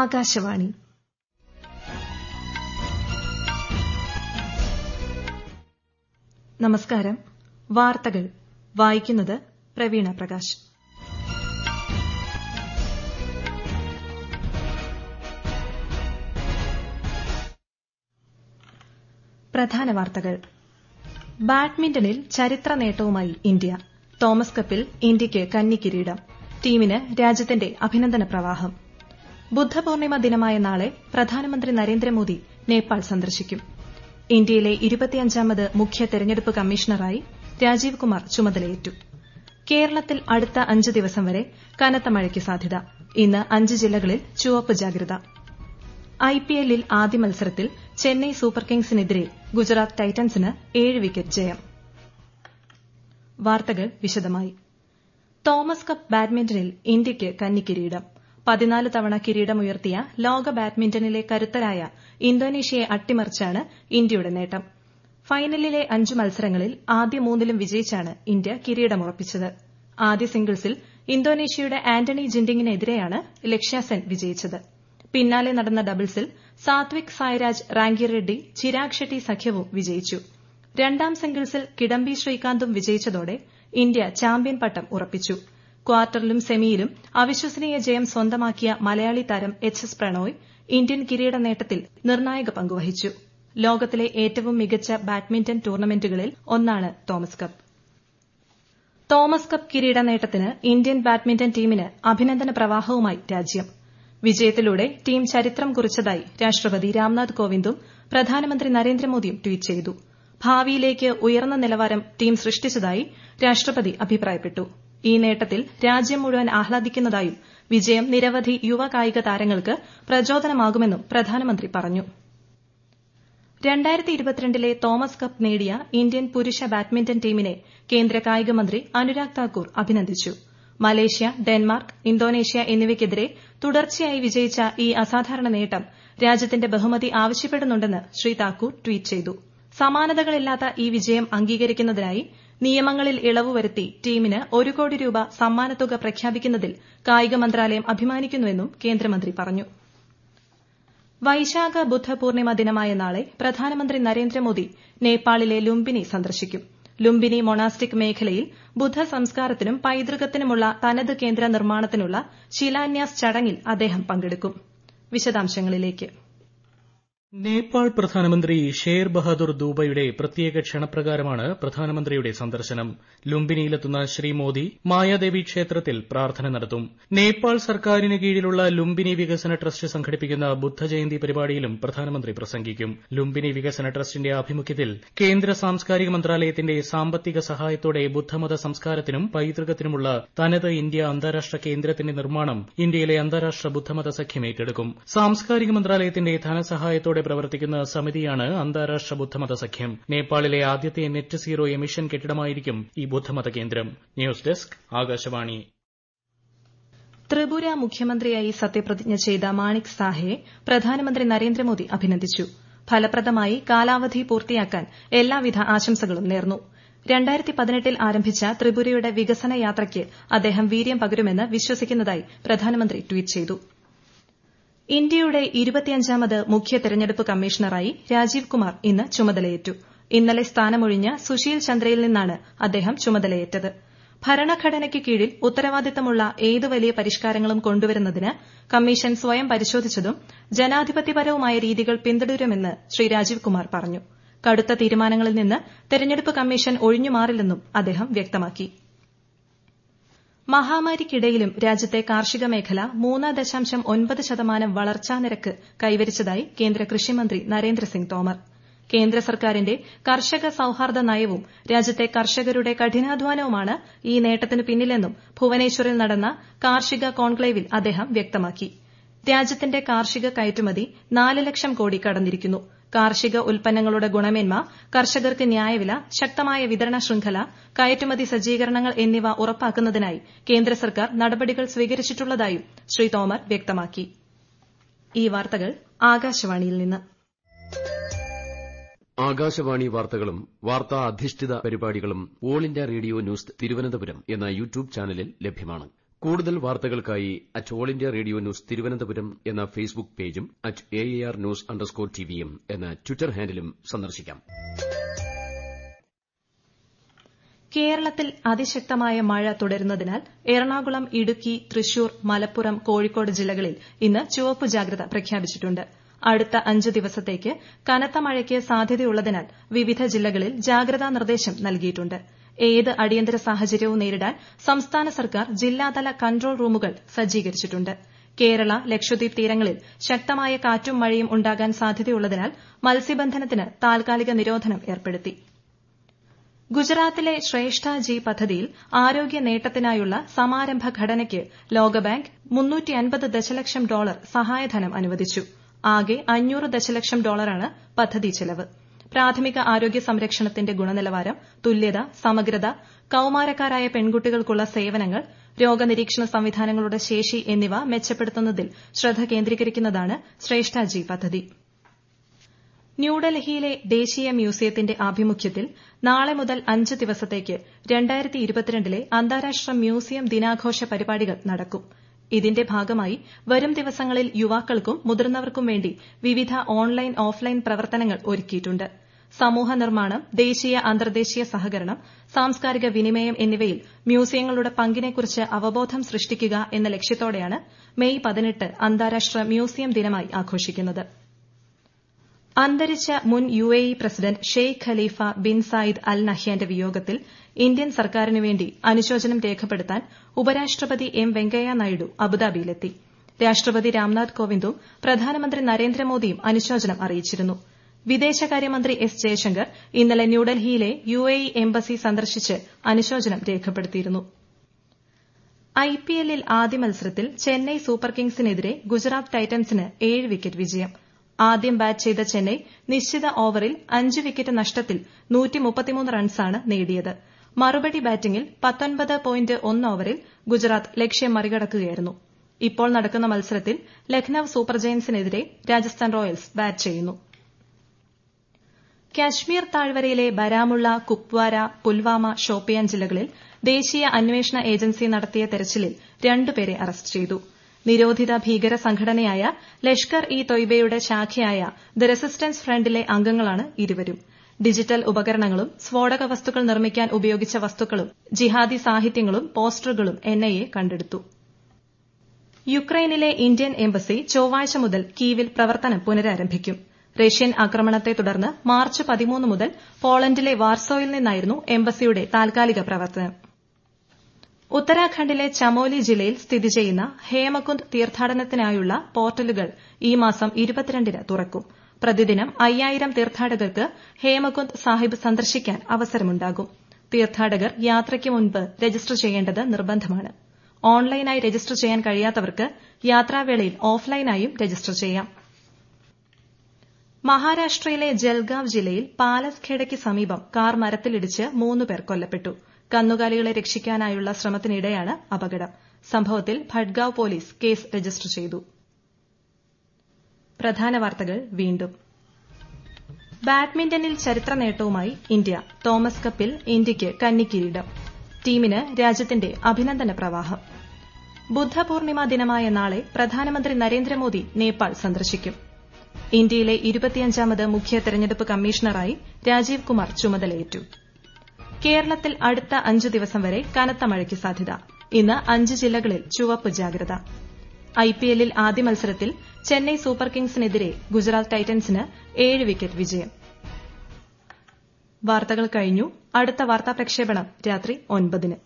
ആകാശവാണി നമസ്കാരം വാർത്തകൾ വായിക്കുന്നത് പ്രവീണ പ്രകാശ് പ്രധാന വാർത്തകൾ ബാഡ്മിന്റണിൽ ചരിത്ര നേട്ടവുമായി ഇന്ത്യ തോമസ് കപ്പിൽ ഇന്ത്യയ്ക്ക് കന്നിക്കിരീടം ടീമിന് രാജ്യത്തിന്റെ അഭിനന്ദന പ്രവാഹം ബുദ്ധപൂർണിമ ദിനമായ നാളെ പ്രധാനമന്ത്രി നരേന്ദ്രമോദി നേപ്പാൾ സന്ദർശിക്കും ഇന്ത്യയിലെ ഇരുപത്തിയഞ്ചാമത് മുഖ്യ തെരഞ്ഞെടുപ്പ് കമ്മീഷണറായി രാജീവ് കുമാർ ചുമതലയേറ്റു കേരളത്തിൽ അടുത്ത അഞ്ച് ദിവസം വരെ കനത്ത മഴയ്ക്ക് സാധ്യത ഇന്ന് അഞ്ച് ജില്ലകളിൽ ചുവപ്പ് ജാഗ്രത ഐപിഎല്ലിൽ ആദ്യ മത്സരത്തിൽ ചെന്നൈ സൂപ്പർ കിംഗ്സിനെതിരെ ഗുജറാത്ത് ടൈറ്റൻസിന് ഏഴ് വിക്കറ്റ് ജയം വാർത്തകൾ വിശദമായി തോമസ് കപ്പ് ബാഡ്മിന്റണിൽ ഇന്ത്യയ്ക്ക് കന്നിക്കിരീടം പതിനാല് തവണ കിരീടമുയർത്തിയ ലോക ബാഡ്മിന്റണിലെ കരുത്തരായ ഇന്തോനേഷ്യയെ അട്ടിമറിച്ചാണ് ഇന്ത്യയുടെ നേട്ടം ഫൈനലിലെ അഞ്ച് മത്സരങ്ങളിൽ ആദ്യ മൂന്നിലും വിജയിച്ചാണ് ഇന്ത്യ കിരീടമുറപ്പിച്ചത് ആദ്യ സിംഗിൾസിൽ ഇന്തോനേഷ്യയുടെ ആന്റണി ജിൻഡിങ്ങിനെതിരെയാണ് ലക്ഷ്യാസെൻ വിജയിച്ചത് പിന്നാലെ നടന്ന ഡബിൾസിൽ സാത്വിക് സായ്രാജ് റാങ്കിറെഡ്ഡി ചിരാഗ് ഷെട്ടി സഖ്യവും വിജയിച്ചു രണ്ടാം സിംഗിൾസിൽ കിഡംബി ശ്രീകാന്തും വിജയിച്ചതോടെ ഇന്ത്യ ചാമ്പ്യൻ പട്ടം ഉറപ്പിച്ചു കാർട്ടറിലും സെമിയിലും അവിശ്വസനീയ ജയം സ്വന്തമാക്കിയ മലയാളി താരം എച്ച് എസ് പ്രണോയ് ഇന്ത്യൻ കിരീട നേട്ടത്തിൽ നിർണായക പങ്കുവഹിച്ചു ലോകത്തിലെ ഏറ്റവും മികച്ച ബാഡ്മിന്റൺ ടൂർണമെന്റുകളിൽ ഒന്നാണ് തോമസ് കപ്പ് തോമസ് കപ്പ് കിരീട നേട്ടത്തിന് ഇന്ത്യൻ ബാഡ്മിന്റൺ ടീമിന് അഭിനന്ദന പ്രവാഹവുമായി രാജ്യം വിജയത്തിലൂടെ ടീം ചരിത്രം കുറിച്ചതായി രാഷ്ട്രപതി രാംനാഥ് കോവിന്ദും പ്രധാനമന്ത്രി നരേന്ദ്രമോദിയും ട്വീറ്റ് ചെയ്തു ഭാവിയിലേക്ക് ഉയർന്ന നിലവാരം ടീം സൃഷ്ടിച്ചതായി രാഷ്ട്രപതി അഭിപ്രായപ്പെട്ടു ഈ നേട്ടത്തിൽ രാജ്യം മുഴുവൻ ആഹ്ലാദിക്കുന്നതായും വിജയം നിരവധി യുവ കായിക താരങ്ങൾക്ക് പ്രചോദനമാകുമെന്നും പ്രധാനമന്ത്രി പറഞ്ഞു ലെ തോമസ് കപ്പ് നേടിയ ഇന്ത്യൻ പുരുഷ ബാഡ്മിന്റൺ ടീമിനെ കേന്ദ്ര കായികമന്ത്രി അനുരാഗ് താക്കൂർ അഭിനന്ദിച്ചു മലേഷ്യ ഡെൻമാർക്ക് ഇന്തോനേഷ്യ എന്നിവയ്ക്കെതിരെ തുടർച്ചയായി വിജയിച്ച ഈ അസാധാരണ നേട്ടം രാജ്യത്തിന്റെ ബഹുമതി ആവശ്യപ്പെടുന്നുണ്ടെന്ന് ശ്രീ താക്കൂർ ട്വീറ്റ് ചെയ്തു സമാനതകളില്ലാത്ത ഈ വിജയം അംഗീകരിക്കുന്നതിനായി നിയമങ്ങളിൽ ഇളവ് വരുത്തി ടീമിന് ഒരു കോടി രൂപ സമ്മാനത്തുക പ്രഖ്യാപിക്കുന്നതിൽ കായിക മന്ത്രാലയം അഭിമാനിക്കുന്നുവെന്നും കേന്ദ്രമന്ത്രി പറഞ്ഞു വൈശാഖ ബുദ്ധ പൂർണിമ ദിനമായ നാളെ പ്രധാനമന്ത്രി നരേന്ദ്രമോദി നേപ്പാളിലെ ലുംബിനി സന്ദർശിക്കും ലുംബിനി മൊണാസ്റ്റിക് മേഖലയിൽ ബുദ്ധ സംസ്കാരത്തിനും പൈതൃകത്തിനുമുള്ള തനത് കേന്ദ്ര നിർമ്മാണത്തിനുള്ള ശിലാന്യാസ് ചടങ്ങിൽ അദ്ദേഹം പങ്കെടുക്കും നേപ്പാൾ പ്രധാനമന്ത്രി ഷേർ ബഹാദൂർ ദൂബയുടെ പ്രത്യേക ക്ഷണപ്രകാരമാണ് പ്രധാനമന്ത്രിയുടെ സന്ദർശനം ലുംബിനിയിലെത്തുന്ന ശ്രീ മോദി മായാദേവി ക്ഷേത്രത്തിൽ പ്രാർത്ഥന നടത്തും നേപ്പാൾ സർക്കാരിന് കീഴിലുള്ള ലുംബിനി വികസന ട്രസ്റ്റ് സംഘടിപ്പിക്കുന്ന ബുദ്ധജയന്തി പരിപാടിയിലും പ്രധാനമന്ത്രി പ്രസംഗിക്കും ലുംബിനി വികസന ട്രസ്റ്റിന്റെ ആഭിമുഖ്യത്തിൽ കേന്ദ്ര സാംസ്കാരിക മന്ത്രാലയത്തിന്റെ സാമ്പത്തിക സഹായത്തോടെ ബുദ്ധമത സംസ്കാരത്തിനും പൈതൃകത്തിനുമുള്ള തനത് ഇന്ത്യ അന്താരാഷ്ട്ര കേന്ദ്രത്തിന്റെ നിർമ്മാണം ഇന്ത്യയിലെ അന്താരാഷ്ട്ര ബുദ്ധമത സഖ്യം ഏറ്റെടുക്കും സാംസ്കാരിക മന്ത്രാലയത്തിന്റെ ധനസഹായത്തോടെ പിന്തുണയോടെ പ്രവർത്തിക്കുന്ന സമിതിയാണ് അന്താരാഷ്ട്ര ബുദ്ധമത സഖ്യം നേപ്പാളിലെ ആദ്യത്തെ നെറ്റ് സീറോ എമിഷൻ കെട്ടിടമായിരിക്കും ഈ ബുദ്ധമത കേന്ദ്രം ന്യൂസ് ഡെസ്ക് ആകാശവാണി ത്രിപുര മുഖ്യമന്ത്രിയായി സത്യപ്രതിജ്ഞ ചെയ്ത മാണിക് സാഹയെ പ്രധാനമന്ത്രി നരേന്ദ്രമോദി അഭിനന്ദിച്ചു ഫലപ്രദമായി കാലാവധി പൂർത്തിയാക്കാൻ എല്ലാവിധ ആശംസകളും നേർന്നു ൽ ആരംഭിച്ച ത്രിപുരയുടെ വികസന യാത്രയ്ക്ക് അദ്ദേഹം വീര്യം പകരുമെന്ന് വിശ്വസിക്കുന്നതായി പ്രധാനമന്ത്രി ട്വീറ്റ് ചെയ്തു ഇന്ത്യയുടെ ഇരുപത്തിയഞ്ചാമത് മുഖ്യ തെരഞ്ഞെടുപ്പ് കമ്മീഷണറായി രാജീവ് കുമാർ ഇന്ന് ചുമതലയേറ്റു ഇന്നലെ സ്ഥാനമൊഴിഞ്ഞ സുശീൽ ചന്ദ്രയിൽ നിന്നാണ് അദ്ദേഹം ചുമതലയേറ്റത് ഭരണഘടനയ്ക്ക് കീഴിൽ ഉത്തരവാദിത്തമുള്ള ഏത് വലിയ പരിഷ്കാരങ്ങളും കൊണ്ടുവരുന്നതിന് കമ്മീഷൻ സ്വയം പരിശോധിച്ചതും ജനാധിപത്യപരവുമായ രീതികൾ പിന്തുടരുമെന്ന് ശ്രീ രാജീവ് കുമാർ പറഞ്ഞു കടുത്ത തീരുമാനങ്ങളിൽ നിന്ന് തെരഞ്ഞെടുപ്പ് കമ്മീഷൻ ഒഴിഞ്ഞുമാറില്ലെന്നും അദ്ദേഹം വ്യക്തമാക്കി മഹാമാരിക്കിടയിലും രാജ്യത്തെ കാർഷിക മേഖല മൂന്ന് ദശാംശം ഒൻപത് ശതമാനം വളർച്ചാ നിരക്ക് കൈവരിച്ചതായി കേന്ദ്ര കൃഷിമന്ത്രി നരേന്ദ്രസിംഗ് തോമർ കേന്ദ്ര സർക്കാരിന്റെ കർഷക സൌഹാർദ്ദ നയവും രാജ്യത്തെ കർഷകരുടെ കഠിനാധ്വാനവുമാണ് ഈ നേട്ടത്തിനു പിന്നിലെന്നും ഭുവനേശ്വറിൽ നടന്ന കാർഷിക കോൺക്ലേവിൽ അദ്ദേഹം വ്യക്തമാക്കി രാജ്യത്തിന്റെ കാർഷിക കയറ്റുമതി നാല് ലക്ഷം കോടി കടന്നിരിക്കുന്നു കാർഷിക ഉൽപ്പന്നങ്ങളുടെ ഗുണമേന്മ കർഷകർക്ക് ന്യായവില ശക്തമായ വിതരണ ശൃംഖല കയറ്റുമതി സജ്ജീകരണങ്ങൾ എന്നിവ ഉറപ്പാക്കുന്നതിനായി കേന്ദ്ര സർക്കാർ നടപടികൾ സ്വീകരിച്ചിട്ടുള്ളതായും ശ്രീ തോമർ വ്യക്തമാക്കി ആകാശവാണി വാർത്തകളും വാർത്താ അധിഷ്ഠിത പരിപാടികളും all India radio news Thiruvananthapuram എന്ന യൂട്യൂബ് ചാനലിൽ ലഭ്യമാണ് കൂടുതൽ വാർത്തകൾക്കായി at all India radio news Thiruvananthapuram എന്ന ഫേസ്ബുക്ക് പേജും അറ്റ് ആർ ന്യൂസ് അണ്ടർസ്കോർ ടിവിയും എന്ന ട്വിറ്റർ ഹാൻഡിലും സന്ദർശിക്കാം കേരളത്തിൽ അതിശക്തമായ മഴ തുടരുന്നതിനാൽ എറണാകുളം ഇടുക്കി തൃശൂർ മലപ്പുറം കോഴിക്കോട് ജില്ലകളിൽ ഇന്ന് ചുവപ്പ് ജാഗ്രത പ്രഖ്യാപിച്ചിട്ടുണ്ട് അടുത്ത അഞ്ച് ദിവസത്തേക്ക് കനത്ത മഴയ്ക്ക് സാധ്യതയുള്ളതിനാൽ വിവിധ ജില്ലകളിൽ ജാഗ്രതാ നിർദ്ദേശം നൽകിയിട്ടു് ഏത് അടിയന്തര സാഹചര്യവും നേരിടാൻ സംസ്ഥാന സർക്കാർ ജില്ലാതല കൺട്രോൾ റൂമുകൾ സജ്ജീകരിച്ചിട്ടുണ്ട് കേരള ലക്ഷദ്വീപ് തീരങ്ങളിൽ ശക്തമായ കാറ്റും മഴയും ഉണ്ടാകാൻ സാധ്യതയുള്ളതിനാൽ മത്സ്യബന്ധനത്തിന് താൽക്കാലിക നിരോധനം ഏർപ്പെടുത്തി ഗുജറാത്തിലെ ശ്രേഷ്ഠ ജി പദ്ധതിയിൽ ആരോഗ്യ നേട്ടത്തിനായുള്ള സമാരംഭ ഘടനയ്ക്ക് ലോകബാങ്ക് ദശലക്ഷം ഡോളർ സഹായധനം അനുവദിച്ചു ആകെ ദശലക്ഷം ഡോളറാണ് പദ്ധതി ചെലവ് പ്രാഥമിക ആരോഗ്യ സംരക്ഷണത്തിന്റെ ഗുണനിലവാരം തുല്യത സമഗ്രത കൌമാരക്കാരായ പെൺകുട്ടികൾക്കുള്ള സേവനങ്ങൾ രോഗനിരീക്ഷണ സംവിധാനങ്ങളുടെ ശേഷി എന്നിവ മെച്ചപ്പെടുത്തുന്നതിൽ ശ്രദ്ധ കേന്ദ്രീകരിക്കുന്നതാണ് ശ്രേഷ്ഠാജി പദ്ധതി ന്യൂഡൽഹിയിലെ ദേശീയ മ്യൂസിയത്തിന്റെ ആഭിമുഖ്യത്തിൽ നാളെ മുതൽ അഞ്ച് ദിവസത്തേക്ക് അന്താരാഷ്ട്ര മ്യൂസിയം ദിനാഘോഷ പരിപാടികൾ നടക്കും ഇതിന്റെ ഭാഗമായി വരും ദിവസങ്ങളിൽ യുവാക്കൾക്കും മുതിർന്നവർക്കും വേണ്ടി വിവിധ ഓൺലൈൻ ഓഫ്ലൈൻ പ്രവർത്തനങ്ങൾ ഒരുക്കിയിട്ടുണ്ട് സമൂഹ നിർമ്മാണം ദേശീയ അന്തർദേശീയ സഹകരണം സാംസ്കാരിക വിനിമയം എന്നിവയിൽ മ്യൂസിയങ്ങളുടെ പങ്കിനെക്കുറിച്ച് അവബോധം സൃഷ്ടിക്കുക എന്ന ലക്ഷ്യത്തോടെയാണ് മെയ് പതിനെട്ട് അന്താരാഷ്ട്ര മ്യൂസിയം ദിനമായി ആഘോഷിക്കൂന്നത് അന്തരിച്ച മുൻ UAE president Sheikh Khalifa bin Zayed Al നഹ്യാന്റെ വിയോഗത്തിൽ ഇന്ത്യൻ സർക്കാരിന് വേണ്ടി അനുശോചനം രേഖപ്പെടുത്താൻ ഉപരാഷ്ട്രപതി എം വെങ്കയ്യ നായിഡു അബുദാബിയിലെത്തി രാഷ്ട്രപതി രാംനാഥ് കോവിന്ദും പ്രധാനമന്ത്രി നരേന്ദ്രമോദിയും അനുശോചനം അറിയിച്ചിരുന്നു വിദേശകാര്യമന്ത്രി എസ് ജയശങ്കർ ഇന്നലെ ന്യൂഡൽഹിയിലെ യുഎഇ എംബസി സന്ദർശിച്ച് അനുശോചനം രേഖപ്പെടുത്തിയിരുന്നു ഐപിഎല്ലിൽ ആദ്യ മത്സരത്തിൽ ചെന്നൈ സൂപ്പർ കിംഗ്സിനെതിരെ ഗുജറാത്ത് ടൈറ്റൻസിന് ഏഴ് വിക്കറ്റ് വിജയം ആദ്യം ബാറ്റ് ചെയ്ത ചെന്നൈ നിശ്ചിത ഓവറിൽ അഞ്ച് വിക്കറ്റ് നഷ്ടത്തിൽ നേടിയത് മറുപടി ബാറ്റിംഗിൽ ഓവറിൽ ഗുജറാത്ത് ലക്ഷ്യം മറികടക്കുകയായിരുന്നു ഇപ്പോൾ നടക്കുന്ന മത്സരത്തിൽ ലഖ്നൌ സൂപ്പർ ജയൻസിനെതിരെ രാജസ്ഥാൻ റോയൽസ് ബാറ്റ് ചെയ്യുന്നു കശ്മീർ താഴ്വരയിലെ ബരാമുള്ള കുപ്വാര പുൽവാമ ഷോപ്പിയാൻ ജില്ലകളിൽ ദേശീയ അന്വേഷണ ഏജൻസി നടത്തിയ തെരച്ചിലിൽ രണ്ടുപേരെ അറസ്റ്റ് ചെയ്തു നിരോധിത ഭീകര സംഘടനയായ ലഷ്കർ ഇ തൊയ്ബയുടെ ശാഖയായ ദ റെസിസ്റ്റൻസ് ഫ്രണ്ടിലെ അംഗങ്ങളാണ് ഇരുവരും ഡിജിറ്റൽ ഉപകരണങ്ങളും സ്ഫോടക വസ്തുക്കൾ നിർമ്മിക്കാൻ ഉപയോഗിച്ച വസ്തുക്കളും ജിഹാദി സാഹിത്യങ്ങളും പോസ്റ്ററുകളും എൻഐഎ കണ്ടെടുത്തു യുക്രൈനിലെ ഇന്ത്യൻ എംബസി ചൊവ്വാഴ്ച മുതൽ കീവിൽ പ്രവർത്തനം പുനരാരംഭിക്കും റഷ്യൻ ആക്രമണത്തെ തുടർന്ന് മാർച്ച് പതിമൂന്ന് മുതൽ പോളണ്ടിലെ വാർസോയിൽ നിന്നായിരുന്നു എംബസിയുടെ താൽക്കാലിക പ്രവർത്തനം ഉത്തരാഖണ്ഡിലെ ചമോലി ജില്ലയിൽ സ്ഥിതി ചെയ്യുന്ന ഹേമകുന്ദ് തീർത്ഥാടനത്തിനായുള്ള പോർട്ടലുകൾ ഈ മാസം തുറക്കും പ്രതിദിനം അയ്യായിരം തീർത്ഥാടകർക്ക് ഹേമകുന്ദ് സാഹിബ് സന്ദർശിക്കാൻ അവസരമുണ്ടാകും തീർത്ഥാടകർ യാത്രയ്ക്ക് മുൻപ് രജിസ്റ്റർ ചെയ്യേണ്ടത് നിർബന്ധമാണ് ഓൺലൈനായി രജിസ്റ്റർ ചെയ്യാൻ കഴിയാത്തവർക്ക് യാത്രാവേളയിൽ ഓഫ്ലൈനായും രജിസ്റ്റർ ചെയ്യാം മഹാരാഷ്ട്രയിലെ ജൽഗാവ് ജില്ലയിൽ പാലസ് ഖേഡയ്ക്ക് സമീപം കാർ മരത്തിലിടിച്ച് മൂന്ന് പേർ കൊല്ലപ്പെട്ടു കന്നുകാലികളെ രക്ഷിക്കാനായുള്ള ശ്രമത്തിനിടെയാണ് സംഭവത്തിൽ ഭട്ട്ഗാവ് പോലീസ് കേസ് രജിസ്റ്റർ ചെയ്തു വീണ്ടും ബാഡ്മിന്റണിൽ ചരിത്ര നേട്ടവുമായി ഇന്ത്യ തോമസ് കപ്പിൽ ഇന്ത്യയ്ക്ക് കന്നിക്കിരീടം ടീമിന് രാജ്യത്തിന്റെ അഭിനന്ദന പ്രവാഹം ബുദ്ധപൂർണിമ ദിനമായ നാളെ പ്രധാനമന്ത്രി നരേന്ദ്രമോദി നേപ്പാൾ സന്ദർശിക്കും ഇന്ത്യയിലെ മുഖ്യ തെരഞ്ഞെടുപ്പ് കമ്മീഷണറായി രാജീവ് കുമാർ ചുമതലയേറ്റു കേരളത്തിൽ അടുത്ത അഞ്ച് ദിവസം വരെ കനത്ത മഴയ്ക്ക് സാധ്യത ഇന്ന് അഞ്ച് ജില്ലകളിൽ ചുവപ്പ് ജാഗ്രത ഐപിഎല്ലിൽ ആദ്യ മത്സരത്തിൽ ചെന്നൈ സൂപ്പർ കിങ്സിനെതിരെ ഗുജറാത്ത് ടൈറ്റൻസിന് ഏഴ് വിക്കറ്റ് വിജയം വാർത്തകൾ കഴിഞ്ഞു അടുത്ത വാർത്താ പ്രക്ഷേപണം രാത്രി ഒൻപതിന്